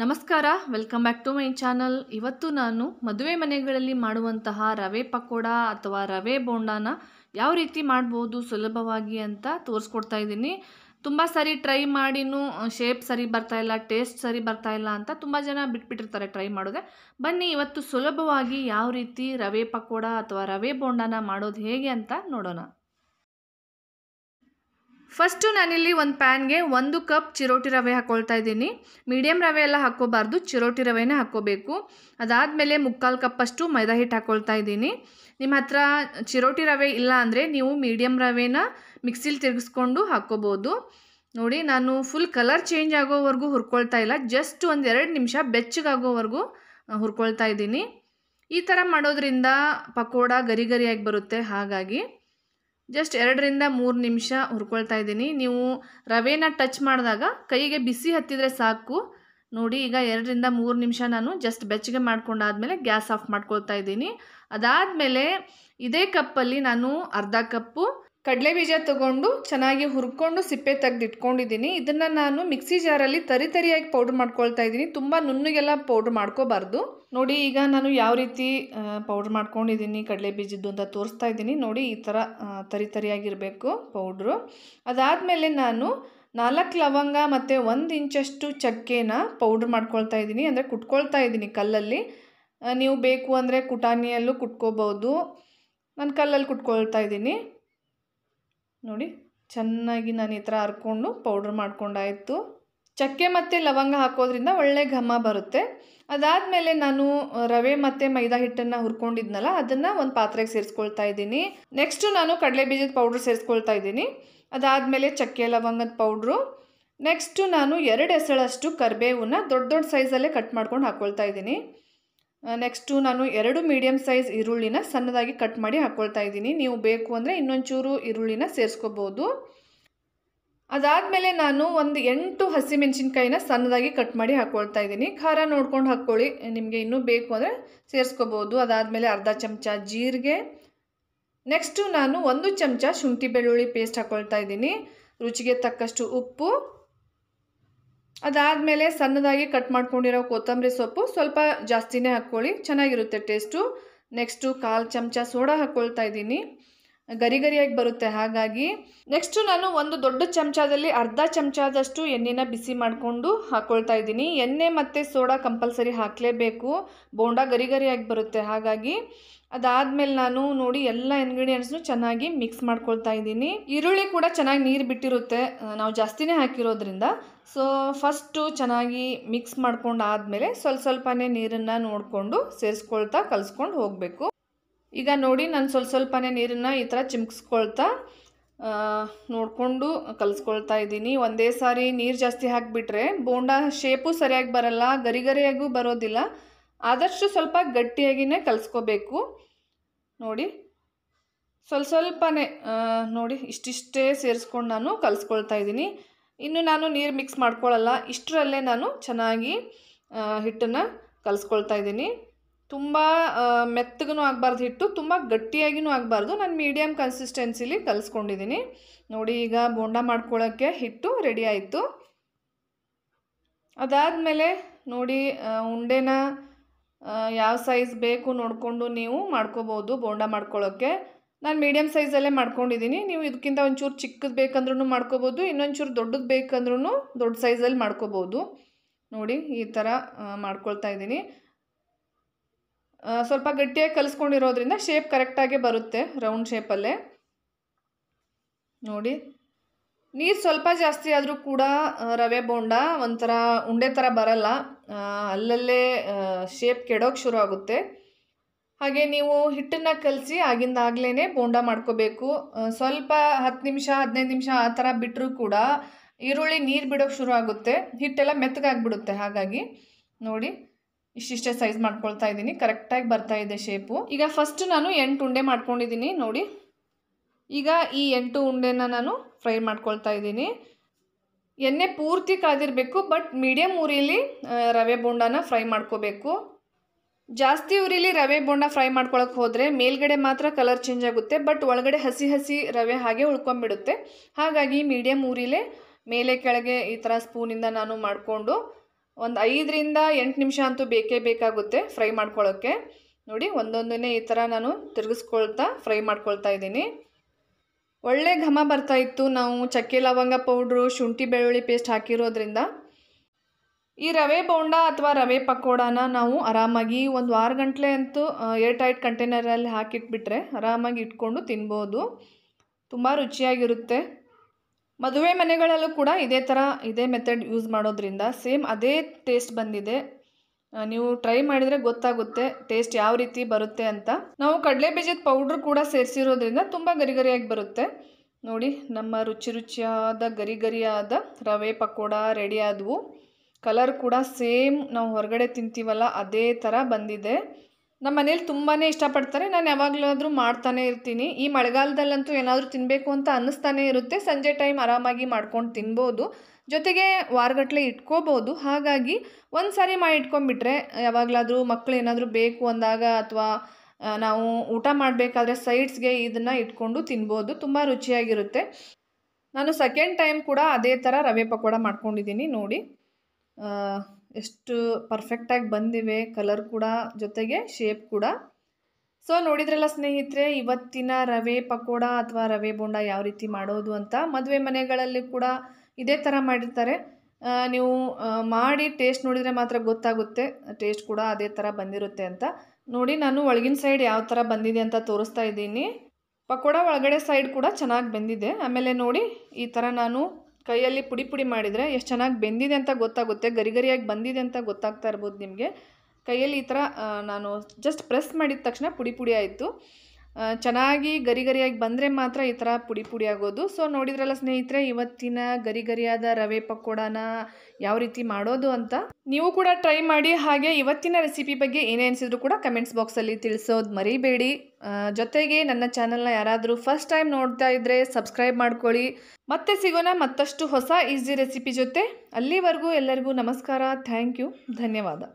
ನಮಸ್ಕಾರ welcome back to my channel ಇವತ್ತು ನಾನು ಮದುವೆ ಮನೆಗಳಲ್ಲಿ ಮಾಡುವಂತಹ ರವೆ ಪಕೋಡ ಅಥವಾ ರವೆ ಬೋಂಡಾನ ಯಾವ ರೀತಿ ಮಾಡ್ಬೋದು ಸುಲಭವಾಗಿ ಅಂತ ತೋರಿಸ್ಕೊಡ್ತಾ ಇದ್ದೀನಿ ತುಂಬ ಸರಿ ಟ್ರೈ ಮಾಡಿನೂ ಶೇಪ್ ಸರಿ ಬರ್ತಾ ಇಲ್ಲ ಟೇಸ್ಟ್ ಸರಿ ಬರ್ತಾ ಇಲ್ಲ ಅಂತ ತುಂಬ ಜನ ಬಿಟ್ಬಿಟ್ಟಿರ್ತಾರೆ ಟ್ರೈ ಮಾಡೋದೆ ಬನ್ನಿ ಇವತ್ತು ಸುಲಭವಾಗಿ ಯಾವ ರೀತಿ ರವೆ ಪಕೋಡ ಅಥವಾ ರವೆ ಬೋಂಡಾನ ಮಾಡೋದು ಹೇಗೆ ಅಂತ ನೋಡೋಣ ಫಸ್ಟು ನಾನಿಲ್ಲಿ ಒಂದು ಪ್ಯಾನ್ಗೆ ಒಂದು ಕಪ್ ಚಿರೋಟಿ ರವೆ ಹಾಕ್ಕೊಳ್ತಾ ಇದ್ದೀನಿ ಮೀಡಿಯಂ ರವೆ ಎಲ್ಲ ಹಾಕ್ಕೋಬಾರ್ದು ಚಿರೋಟಿ ರವೆನೇ ಹಾಕ್ಕೋಬೇಕು ಅದಾದಮೇಲೆ ಮುಕ್ಕಾಲು ಕಪ್ಪಷ್ಟು ಮೈದಾ ಹಿಟ್ಟು ಹಾಕ್ಕೊಳ್ತಾ ಇದ್ದೀನಿ ನಿಮ್ಮ ಹತ್ರ ಚಿರೋಟಿ ರವೆ ಇಲ್ಲ ಅಂದರೆ ನೀವು ಮೀಡಿಯಮ್ ರವೆನ ಮಿಕ್ಸಿಲಿ ತಿರುಗಿಸ್ಕೊಂಡು ಹಾಕ್ಕೋಬೋದು ನೋಡಿ ನಾನು ಫುಲ್ ಕಲರ್ ಚೇಂಜ್ ಆಗೋವರೆಗೂ ಹುರ್ಕೊಳ್ತಾ ಇಲ್ಲ ಜಸ್ಟ್ ಒಂದು ಎರಡು ನಿಮಿಷ ಬೆಚ್ಚಗಾಗೋವರೆಗೂ ಹುರ್ಕೊಳ್ತಾ ಇದ್ದೀನಿ ಈ ಥರ ಮಾಡೋದ್ರಿಂದ ಪಕೋಡ ಗರಿ ಗರಿಯಾಗಿ ಬರುತ್ತೆ ಹಾಗಾಗಿ ಜಸ್ಟ್ ಎರಡರಿಂದ ಮೂರು ನಿಮಿಷ ಹುರ್ಕೊಳ್ತಾ ಇದ್ದೀನಿ ನೀವು ರವೆನ ಟಚ್ ಮಾಡಿದಾಗ ಕೈಗೆ ಬಿಸಿ ಹತ್ತಿದರೆ ಸಾಕು ನೋಡಿ ಈಗ ಎರಡರಿಂದ ಮೂರು ನಿಮಿಷ ನಾನು ಜಸ್ಟ್ ಬೆಚ್ಚಗೆ ಮಾಡ್ಕೊಂಡಾದಮೇಲೆ ಗ್ಯಾಸ್ ಆಫ್ ಮಾಡ್ಕೊಳ್ತಾ ಇದ್ದೀನಿ ಅದಾದಮೇಲೆ ಇದೇ ಕಪ್ಪಲ್ಲಿ ನಾನು ಅರ್ಧ ಕಪ್ಪು ಕಡಲೆ ಬೀಜ ತೊಗೊಂಡು ಚೆನ್ನಾಗಿ ಹುರ್ಕೊಂಡು ಸಿಪ್ಪೆ ಇಟ್ಕೊಂಡಿದ್ದೀನಿ ಇದನ್ನು ನಾನು ಮಿಕ್ಸಿ ಜಾರಲ್ಲಿ ತರಿ ತರಿಯಾಗಿ ಪೌಡ್ರ್ ಮಾಡ್ಕೊಳ್ತಾ ಇದ್ದೀನಿ ತುಂಬ ನುಣ್ಣಗೆಲ್ಲ ಪೌಡ್ರ್ ಮಾಡ್ಕೋಬಾರ್ದು ನೋಡಿ ಈಗ ನಾನು ಯಾವ ರೀತಿ ಪೌಡ್ರ್ ಮಾಡ್ಕೊಂಡಿದ್ದೀನಿ ಕಡಲೆ ಬೀಜದ್ದು ಅಂತ ತೋರಿಸ್ತಾ ಇದ್ದೀನಿ ನೋಡಿ ಈ ಥರ ತರಿ ತರಿಯಾಗಿರಬೇಕು ಪೌಡ್ರು ಅದಾದಮೇಲೆ ನಾನು ನಾಲ್ಕು ಲವಂಗ ಮತ್ತು ಒಂದು ಇಂಚಷ್ಟು ಚಕ್ಕೆನ ಪೌಡ್ರ್ ಮಾಡ್ಕೊಳ್ತಾ ಇದ್ದೀನಿ ಅಂದರೆ ಕುಟ್ಕೊಳ್ತಾ ಇದ್ದೀನಿ ಕಲ್ಲಲ್ಲಿ ನೀವು ಬೇಕು ಅಂದರೆ ಕುಟಾನಿಯಲ್ಲೂ ಕುಟ್ಕೋಬೋದು ನಾನು ಕಲ್ಲಲ್ಲಿ ಕುಟ್ಕೊಳ್ತಾ ಇದ್ದೀನಿ ನೋಡಿ ಚೆನ್ನಾಗಿ ನಾನು ಈ ಥರ ಹರ್ಕೊಂಡು ಪೌಡ್ರ್ ಮಾಡ್ಕೊಂಡಾಯಿತು ಚಕ್ಕೆ ಮತ್ತು ಲವಂಗ ಹಾಕೋದ್ರಿಂದ ಒಳ್ಳೆ ಘಮ ಬರುತ್ತೆ ಅದಾದಮೇಲೆ ನಾನು ರವೆ ಮತ್ತು ಮೈದಾ ಹಿಟ್ಟನ್ನು ಹುರ್ಕೊಂಡಿದ್ನಲ್ಲ ಅದನ್ನು ಒಂದು ಪಾತ್ರೆಗೆ ಸೇರಿಸ್ಕೊಳ್ತಾ ಇದ್ದೀನಿ ನೆಕ್ಸ್ಟು ನಾನು ಕಡಲೆ ಬೀಜದ ಪೌಡ್ರ್ ಸೇರಿಸ್ಕೊಳ್ತಾ ಇದ್ದೀನಿ ಅದಾದಮೇಲೆ ಚಕ್ಕೆ ಲವಂಗದ ಪೌಡ್ರು ನೆಕ್ಸ್ಟು ನಾನು ಎರಡು ಎಸಳಷ್ಟು ಕರಿಬೇವನ್ನ ದೊಡ್ಡ ದೊಡ್ಡ ಸೈಜಲ್ಲೇ ಕಟ್ ಮಾಡ್ಕೊಂಡು ಹಾಕ್ಕೊಳ್ತಾ ಇದ್ದೀನಿ ನೆಕ್ಸ್ಟು ನಾನು ಎರಡು ಮೀಡಿಯಮ್ ಸೈಜ್ ಈರುಳ್ಳಿನ ಸಣ್ಣದಾಗಿ ಕಟ್ ಮಾಡಿ ಹಾಕ್ಕೊಳ್ತಾ ಇದ್ದೀನಿ ನೀವು ಬೇಕು ಅಂದರೆ ಇನ್ನೊಂಚೂರು ಈರುಳ್ಳಿನ ಸೇರಿಸ್ಕೋಬೋದು ಅದಾದಮೇಲೆ ನಾನು ಒಂದು ಎಂಟು ಹಸಿಮೆಣಸಿನ್ಕಾಯಿನ ಸಣ್ಣದಾಗಿ ಕಟ್ ಮಾಡಿ ಹಾಕ್ಕೊಳ್ತಾ ಇದ್ದೀನಿ ಖಾರ ನೋಡ್ಕೊಂಡು ಹಾಕ್ಕೊಳ್ಳಿ ನಿಮಗೆ ಇನ್ನೂ ಬೇಕು ಅಂದರೆ ಸೇರಿಸ್ಕೋಬೋದು ಅದಾದಮೇಲೆ ಅರ್ಧ ಚಮಚ ಜೀರಿಗೆ ನೆಕ್ಸ್ಟು ನಾನು ಒಂದು ಚಮಚ ಶುಂಠಿ ಬೆಳ್ಳುಳ್ಳಿ ಪೇಸ್ಟ್ ಹಾಕ್ಕೊಳ್ತಾ ಇದ್ದೀನಿ ರುಚಿಗೆ ತಕ್ಕಷ್ಟು ಉಪ್ಪು ಅದಾದಮೇಲೆ ಸಣ್ಣದಾಗಿ ಕಟ್ ಮಾಡ್ಕೊಂಡಿರೋ ಕೊತ್ತಂಬರಿ ಸೊಪ್ಪು ಸ್ವಲ್ಪ ಜಾಸ್ತಿನೇ ಹಾಕ್ಕೊಳ್ಳಿ ಚೆನ್ನಾಗಿರುತ್ತೆ ಟೇಸ್ಟು ನೆಕ್ಸ್ಟು ಕಾಲು ಚಮಚ ಸೋಡಾ ಹಾಕ್ಕೊಳ್ತಾ ಇದ್ದೀನಿ ಗರಿ ಗರಿಯಾಗಿ ಬರುತ್ತೆ ಹಾಗಾಗಿ ನೆಕ್ಸ್ಟು ನಾನು ಒಂದು ದೊಡ್ಡ ಚಮಚದಲ್ಲಿ ಅರ್ಧ ಚಮಚದಷ್ಟು ಎಣ್ಣೆನ ಬಿಸಿ ಮಾಡಿಕೊಂಡು ಹಾಕ್ಕೊಳ್ತಾ ಇದ್ದೀನಿ ಎಣ್ಣೆ ಮತ್ತು ಸೋಡಾ ಕಂಪಲ್ಸರಿ ಹಾಕಲೇಬೇಕು ಬೋಂಡ ಗರಿ ಗರಿಯಾಗಿ ಬರುತ್ತೆ ಹಾಗಾಗಿ ಅದಾದ್ಮೇಲೆ ನಾನು ನೋಡಿ ಎಲ್ಲ ಇಂಗ್ರೀಡಿಯೆಂಟ್ಸ್ನು ಚೆನ್ನಾಗಿ ಮಿಕ್ಸ್ ಮಾಡ್ಕೊಳ್ತಾ ಇದ್ದೀನಿ ಈರುಳ್ಳಿ ಕೂಡ ಚೆನ್ನಾಗಿ ನೀರು ಬಿಟ್ಟಿರುತ್ತೆ ನಾವು ಜಾಸ್ತಿನೇ ಹಾಕಿರೋದ್ರಿಂದ ಸೊ ಫಸ್ಟು ಚೆನ್ನಾಗಿ ಮಿಕ್ಸ್ ಮಾಡ್ಕೊಂಡು ಆದಮೇಲೆ ಸ್ವಲ್ಪ ಸ್ವಲ್ಪನೇ ನೀರನ್ನು ನೋಡಿಕೊಂಡು ಸೇರಿಸ್ಕೊಳ್ತಾ ಕಲಿಸ್ಕೊಂಡು ಹೋಗಬೇಕು ಈಗ ನೋಡಿ ನಾನು ಸ್ವಲ್ಪ ಸ್ವಲ್ಪನೇ ನೀರನ್ನು ಈ ಥರ ಚಿಮ್ಕಿಸ್ಕೊಳ್ತಾ ನೋಡಿಕೊಂಡು ಕಲಿಸ್ಕೊಳ್ತಾ ಇದ್ದೀನಿ ಒಂದೇ ಸಾರಿ ನೀರು ಜಾಸ್ತಿ ಹಾಕಿಬಿಟ್ರೆ ಬೋಂಡ ಶೇಪು ಸರಿಯಾಗಿ ಬರಲ್ಲ ಗರಿಗರಿಯಾಗೂ ಬರೋದಿಲ್ಲ ಆದಷ್ಟು ಸ್ವಲ್ಪ ಗಟ್ಟಿಯಾಗಿನೇ ಕಲಿಸ್ಕೋಬೇಕು ನೋಡಿ ಸ್ವಲ್ಪ ಸ್ವಲ್ಪನೇ ನೋಡಿ ಇಷ್ಟಿಷ್ಟೇ ಸೇರಿಸ್ಕೊಂಡು ನಾನು ಕಲಿಸ್ಕೊಳ್ತಾ ಇದ್ದೀನಿ ಇನ್ನು ನಾನು ನೀರು ಮಿಕ್ಸ್ ಮಾಡ್ಕೊಳ್ಳಲ್ಲ ಇಷ್ಟರಲ್ಲೇ ನಾನು ಚೆನ್ನಾಗಿ ಹಿಟ್ಟನ್ನು ಕಲಿಸ್ಕೊಳ್ತಾ ಇದ್ದೀನಿ ತುಂಬ ಮೆತ್ತಗೂ ಆಗಬಾರ್ದು ಹಿಟ್ಟು ತುಂಬ ಗಟ್ಟಿಯಾಗಿಯೂ ಆಗಬಾರ್ದು ನಾನು ಮೀಡಿಯಮ್ ಕನ್ಸಿಸ್ಟೆನ್ಸಿಲಿ ಕಲಿಸ್ಕೊಂಡಿದ್ದೀನಿ ನೋಡಿ ಈಗ ಬೋಂಡ ಮಾಡ್ಕೊಳ್ಳೋಕ್ಕೆ ಹಿಟ್ಟು ರೆಡಿ ಆಯಿತು ಅದಾದಮೇಲೆ ನೋಡಿ ಉಂಡೆನ ಯಾವ ಸೈಜ್ ಬೇಕು ನೋಡಿಕೊಂಡು ನೀವು ಮಾಡ್ಕೋಬೋದು ಬೋಂಡ ಮಾಡ್ಕೊಳ್ಳೋಕ್ಕೆ ನಾನು ಮೀಡಿಯಮ್ ಸೈಜಲ್ಲೇ ಮಾಡ್ಕೊಂಡಿದ್ದೀನಿ ನೀವು ಇದಕ್ಕಿಂತ ಒಂಚೂರು ಚಿಕ್ಕದು ಬೇಕಂದ್ರೂ ಮಾಡ್ಕೋಬೋದು ಇನ್ನೊಂಚೂರು ದೊಡ್ಡದು ಬೇಕಂದ್ರೂ ದೊಡ್ಡ ಸೈಜಲ್ಲಿ ಮಾಡ್ಕೋಬೋದು ನೋಡಿ ಈ ಥರ ಮಾಡ್ಕೊಳ್ತಾ ಇದ್ದೀನಿ ಸ್ವಲ್ಪ ಗಟ್ಟಿಯಾಗಿ ಕಲಿಸ್ಕೊಂಡಿರೋದ್ರಿಂದ ಶೇಪ್ ಕರೆಕ್ಟಾಗೇ ಬರುತ್ತೆ ರೌಂಡ್ ಶೇಪಲ್ಲೇ ನೋಡಿ ನೀರು ಸ್ವಲ್ಪ ಜಾಸ್ತಿ ಆದರೂ ಕೂಡ ರವೆ ಬೋಂಡ ಒಂಥರ ಉಂಡೆ ಥರ ಬರಲ್ಲ ಅಲ್ಲಲ್ಲೇ ಶೇಪ್ ಕೆಡೋಕ್ಕೆ ಶುರು ಆಗುತ್ತೆ ಹಾಗೆ ನೀವು ಹಿಟ್ಟನ್ನು ಕಲಸಿ ಆಗಿಂದಾಗ್ಲೇ ಬೋಂಡ ಮಾಡ್ಕೋಬೇಕು ಸ್ವಲ್ಪ ಹತ್ತು ನಿಮಿಷ ಹದಿನೈದು ನಿಮಿಷ ಆ ಥರ ಬಿಟ್ಟರೂ ಕೂಡ ಈರುಳ್ಳಿ ನೀರು ಬಿಡೋಕ್ಕೆ ಶುರು ಆಗುತ್ತೆ ಹಿಟ್ಟೆಲ್ಲ ಮೆತ್ತಗಾಗ್ಬಿಡುತ್ತೆ ಹಾಗಾಗಿ ನೋಡಿ ಇಷ್ಟಿಷ್ಟೇ ಸೈಜ್ ಮಾಡ್ಕೊಳ್ತಾ ಇದ್ದೀನಿ ಕರೆಕ್ಟಾಗಿ ಬರ್ತಾ ಇದೆ ಶೇಪು ಈಗ ಫಸ್ಟ್ ನಾನು ಎಂಟು ಉಂಡೆ ಮಾಡ್ಕೊಂಡಿದ್ದೀನಿ ನೋಡಿ ಈಗ ಈ ಎಂಟು ಉಂಡೆನ ನಾನು ಫ್ರೈ ಮಾಡ್ಕೊಳ್ತಾ ಇದ್ದೀನಿ ಎಣ್ಣೆ ಪೂರ್ತಿ ಕಾದಿರಬೇಕು ಬಟ್ ಮೀಡಿಯಮ್ ಉರಿಲಿ ರವೆ ಬೋಂಡಾನ ಫ್ರೈ ಮಾಡ್ಕೋಬೇಕು ಜಾಸ್ತಿ ಉರಿಲಿ ರವೆ ಬೋಂಡ ಫ್ರೈ ಮಾಡ್ಕೊಳಕ್ಕೆ ಹೋದರೆ ಮೇಲ್ಗಡೆ ಮಾತ್ರ ಕಲರ್ ಚೇಂಜ್ ಆಗುತ್ತೆ ಬಟ್ ಒಳಗಡೆ ಹಸಿ ಹಸಿ ರವೆ ಹಾಗೆ ಉಳ್ಕೊಂಬಿಡುತ್ತೆ ಹಾಗಾಗಿ ಮೀಡಿಯಮ್ ಉರಿಲೇ ಮೇಲೆ ಕೆಳಗೆ ಈ ಥರ ಸ್ಪೂನಿಂದ ನಾನು ಮಾಡಿಕೊಂಡು ಒಂದು ಐದರಿಂದ ಎಂಟು ನಿಮಿಷ ಅಂತೂ ಬೇಕೇ ಬೇಕಾಗುತ್ತೆ ಫ್ರೈ ಮಾಡ್ಕೊಳ್ಳೋಕ್ಕೆ ನೋಡಿ ಒಂದೊಂದನ್ನೇ ಈ ಥರ ನಾನು ತಿರುಗಿಸ್ಕೊಳ್ತಾ ಫ್ರೈ ಮಾಡ್ಕೊಳ್ತಾ ಇದ್ದೀನಿ ಒಳ್ಳೆ ಘಮ ಬರ್ತಾ ಇತ್ತು ನಾವು ಚಕ್ಕೆ ಲವಂಗ ಪೌಡ್ರು ಶುಂಠಿ ಬೆಳ್ಳುಳ್ಳಿ ಪೇಸ್ಟ್ ಹಾಕಿರೋದ್ರಿಂದ ಈ ರವೆ ಬೋಂಡ ಅಥವಾ ರವೆ ಪಕೋಡಾನ ನಾವು ಆರಾಮಾಗಿ ಒಂದು ವಾರ ಗಂಟಲೆ ಅಂತೂ ಏರ್ ಟೈಟ್ ಕಂಟೈನರಲ್ಲಿ ಹಾಕಿಟ್ಬಿಟ್ರೆ ಆರಾಮಾಗಿ ಇಟ್ಕೊಂಡು ತಿನ್ಬೋದು ತುಂಬ ರುಚಿಯಾಗಿರುತ್ತೆ ಮದುವೆ ಮನೆಗಳಲ್ಲೂ ಕೂಡ ಇದೇ ಥರ ಇದೇ ಮೆಥಡ್ ಯೂಸ್ ಮಾಡೋದ್ರಿಂದ ಸೇಮ್ ಅದೇ ಟೇಸ್ಟ್ ಬಂದಿದೆ ನೀವು ಟ್ರೈ ಮಾಡಿದರೆ ಗೊತ್ತಾಗುತ್ತೆ ಟೇಸ್ಟ್ ಯಾವ ರೀತಿ ಬರುತ್ತೆ ಅಂತ ನಾವು ಕಡಲೆ ಬೀಜದ ಪೌಡ್ರ್ ಕೂಡ ಸೇರಿಸಿರೋದ್ರಿಂದ ತುಂಬ ಗರಿಗರಿಯಾಗಿ ಬರುತ್ತೆ ನೋಡಿ ನಮ್ಮ ರುಚಿ ರುಚಿಯಾದ ಗರಿಗರಿಯಾದ ರವೆ ಪಕೋಡ ರೆಡಿ ಆದವು ಕಲರ್ ಕೂಡ ಸೇಮ್ ನಾವು ಹೊರಗಡೆ ತಿಂತೀವಲ್ಲ ಅದೇ ಥರ ಬಂದಿದೆ ನಮ್ಮ ಮನೇಲಿ ತುಂಬಾ ಇಷ್ಟಪಡ್ತಾರೆ ನಾನು ಯಾವಾಗಲಾದರೂ ಮಾಡ್ತಾನೆ ಇರ್ತೀನಿ ಈ ಮಳೆಗಾಲದಲ್ಲಂತೂ ಏನಾದರೂ ತಿನ್ನಬೇಕು ಅಂತ ಅನ್ನಿಸ್ತಾನೆ ಇರುತ್ತೆ ಸಂಜೆ ಟೈಮ್ ಆರಾಮಾಗಿ ಮಾಡ್ಕೊಂಡು ತಿನ್ಬೋದು ಜೊತೆಗೆ ವಾರಗಟ್ಟಲೆ ಇಟ್ಕೋಬೋದು ಹಾಗಾಗಿ ಒಂದು ಸಾರಿ ಮಾಡಿ ಇಟ್ಕೊಂಡ್ಬಿಟ್ರೆ ಯಾವಾಗಲಾದರೂ ಮಕ್ಕಳು ಏನಾದರೂ ಬೇಕು ಅಂದಾಗ ಅಥವಾ ನಾವು ಊಟ ಮಾಡಬೇಕಾದ್ರೆ ಸೈಡ್ಸ್ಗೆ ಇದನ್ನು ಇಟ್ಕೊಂಡು ತಿನ್ಬೋದು ತುಂಬ ರುಚಿಯಾಗಿರುತ್ತೆ ನಾನು ಸೆಕೆಂಡ್ ಟೈಮ್ ಕೂಡ ಅದೇ ಥರ ರವೆ ಪಕೋಡ ಮಾಡ್ಕೊಂಡಿದ್ದೀನಿ ನೋಡಿ ಎಷ್ಟು ಪರ್ಫೆಕ್ಟಾಗಿ ಬಂದಿವೆ ಕಲರ್ ಕೂಡ ಜೊತೆಗೆ ಶೇಪ್ ಕೂಡ ಸೊ ನೋಡಿದ್ರಲ್ಲ ಸ್ನೇಹಿತರೆ ಇವತ್ತಿನ ರವೆ ಪಕೋಡ ಅಥವಾ ರವೆ ಬೋಂಡ ಯಾವ ರೀತಿ ಮಾಡೋದು ಅಂತ ಮದುವೆ ಮನೆಗಳಲ್ಲಿ ಕೂಡ ಇದೇ ಥರ ಮಾಡಿರ್ತಾರೆ ನೀವು ಮಾಡಿ ಟೇಸ್ಟ್ ನೋಡಿದರೆ ಮಾತ್ರ ಗೊತ್ತಾಗುತ್ತೆ ಟೇಸ್ಟ್ ಕೂಡ ಅದೇ ಥರ ಬಂದಿರುತ್ತೆ ಅಂತ ನೋಡಿ ನಾನು ಒಳಗಿನ ಸೈಡ್ ಯಾವ ಥರ ಬಂದಿದೆ ಅಂತ ತೋರಿಸ್ತಾ ಇದ್ದೀನಿ ಪಕೋಡ ಒಳಗಡೆ ಸೈಡ್ ಕೂಡ ಚೆನ್ನಾಗಿ ಬೆಂದಿದೆ ಆಮೇಲೆ ನೋಡಿ ಈ ಥರ ನಾನು ಕೈಯಲ್ಲಿ ಪುಡಿ ಪುಡಿ ಮಾಡಿದರೆ ಎಷ್ಟು ಚೆನ್ನಾಗಿ ಬೆಂದಿದೆ ಅಂತ ಗೊತ್ತಾಗುತ್ತೆ ಗರಿಗರಿಯಾಗಿ ಬಂದಿದೆ ಅಂತ ಗೊತ್ತಾಗ್ತಾ ಇರ್ಬೋದು ನಿಮಗೆ ಕೈಯಲ್ಲಿ ಈ ಥರ ನಾನು ಜಸ್ಟ್ ಪ್ರೆಸ್ ಮಾಡಿದ ತಕ್ಷಣ ಪುಡಿ ಪುಡಿ ಆಯಿತು ಚೆನ್ನಾಗಿ ಗರಿಗರಿಯಾಗಿ ಬಂದರೆ ಮಾತ್ರ ಈ ಥರ ಪುಡಿ ಪುಡಿ ಆಗೋದು ಸೊ ನೋಡಿದ್ರಲ್ಲ ಸ್ನೇಹಿತರೆ ಇವತ್ತಿನ ಗರಿಗರಿಯಾದ ರವೆ ಪಕೋಡಾನ ಯಾವ ರೀತಿ ಮಾಡೋದು ಅಂತ ನೀವು ಕೂಡ ಟ್ರೈ ಮಾಡಿ ಹಾಗೆ ಇವತ್ತಿನ ರೆಸಿಪಿ ಬಗ್ಗೆ ಏನೇ ಅನಿಸಿದ್ರು ಕೂಡ ಕಮೆಂಟ್ಸ್ ಬಾಕ್ಸಲ್ಲಿ ತಿಳಿಸೋದು ಮರಿಬೇಡಿ ಜೊತೆಗೆ ನನ್ನ ಚಾನಲ್ನ ಯಾರಾದರೂ ಫಸ್ಟ್ ಟೈಮ್ ನೋಡ್ತಾ ಇದ್ದರೆ ಸಬ್ಸ್ಕ್ರೈಬ್ ಮಾಡ್ಕೊಳ್ಳಿ ಮತ್ತೆ ಸಿಗೋಣ ಮತ್ತಷ್ಟು ಹೊಸ ಈಸಿ ರೆಸಿಪಿ ಜೊತೆ ಅಲ್ಲಿವರೆಗೂ ಎಲ್ಲರಿಗೂ ನಮಸ್ಕಾರ ಥ್ಯಾಂಕ್ ಯು ಧನ್ಯವಾದ